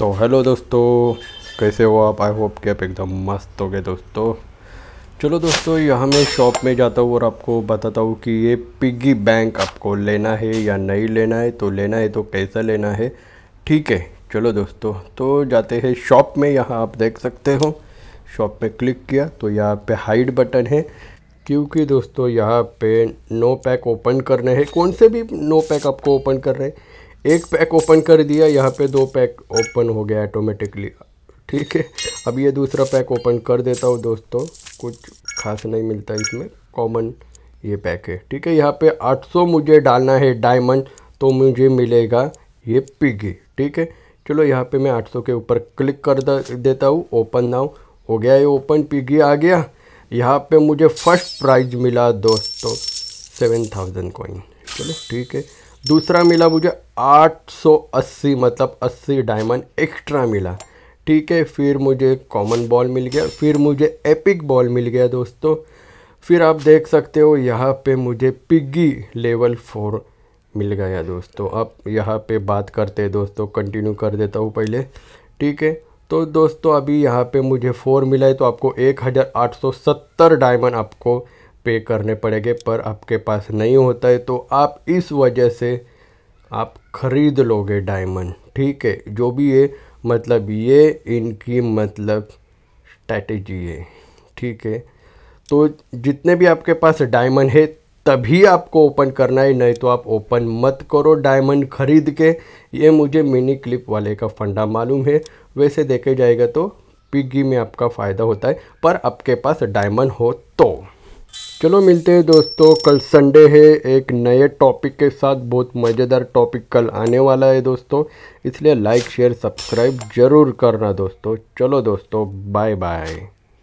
तो हेलो दोस्तों कैसे हो आप आई होप कि आप एकदम मस्त हो गए दोस्तों चलो दोस्तों यहाँ मैं शॉप में जाता हूँ और आपको बताता हूँ कि ये पिगी बैंक आपको लेना है या नहीं लेना है तो लेना है तो कैसा लेना है ठीक है चलो दोस्तों तो जाते हैं शॉप में यहाँ आप देख सकते हो शॉप में क्लिक किया तो यहाँ पे हाइड बटन है क्योंकि दोस्तों यहाँ पे नो पैक ओपन करने हैं कौन से भी नो पैक आपको ओपन कर रहे हैं एक पैक ओपन कर दिया यहाँ पे दो पैक ओपन हो गया ऑटोमेटिकली ठीक है अब ये दूसरा पैक ओपन कर देता हूँ दोस्तों कुछ खास नहीं मिलता इसमें कॉमन ये पैक है ठीक है यहाँ पे 800 मुझे डालना है डायमंड तो मुझे मिलेगा ये पिगी ठीक है चलो यहाँ पे मैं 800 के ऊपर क्लिक कर देता हूँ ओपन नाउ हो गया ये ओपन पिगी आ गया यहाँ पे मुझे फर्स्ट प्राइज मिला दोस्तों सेवन थाउजेंड कॉइन चलो ठीक है दूसरा मिला मुझे 880 मतलब 80 डायमंड एक्स्ट्रा मिला ठीक है फिर मुझे कॉमन बॉल मिल गया फिर मुझे एपिक बॉल मिल गया दोस्तों फिर आप देख सकते हो यहाँ पे मुझे पिग्गी लेवल फोर मिल गया दोस्तों अब यहाँ पे बात करते हैं दोस्तों कंटिन्यू कर देता हूँ पहले ठीक है तो दोस्तों अभी यहाँ पे मुझे फोर मिला है तो आपको एक हज़ार आठ सौ सत्तर डायमंड आपको पे करने पड़ेंगे पर आपके पास नहीं होता है तो आप इस वजह से आप ख़रीद लोगे डायमंड ठीक है जो भी ये मतलब ये इनकी मतलब स्ट्रैटेजी है ठीक है तो जितने भी आपके पास डायमंड है तभी आपको ओपन करना है नहीं तो आप ओपन मत करो डायमंड खरीद के ये मुझे मिनी क्लिप वाले का फंडा मालूम है वैसे देखे जाएगा तो पिगी में आपका फ़ायदा होता है पर आपके पास डायमंड हो तो चलो मिलते हैं दोस्तों कल संडे है एक नए टॉपिक के साथ बहुत मज़ेदार टॉपिक कल आने वाला है दोस्तों इसलिए लाइक शेयर सब्सक्राइब ज़रूर करना दोस्तों चलो दोस्तों बाय बाय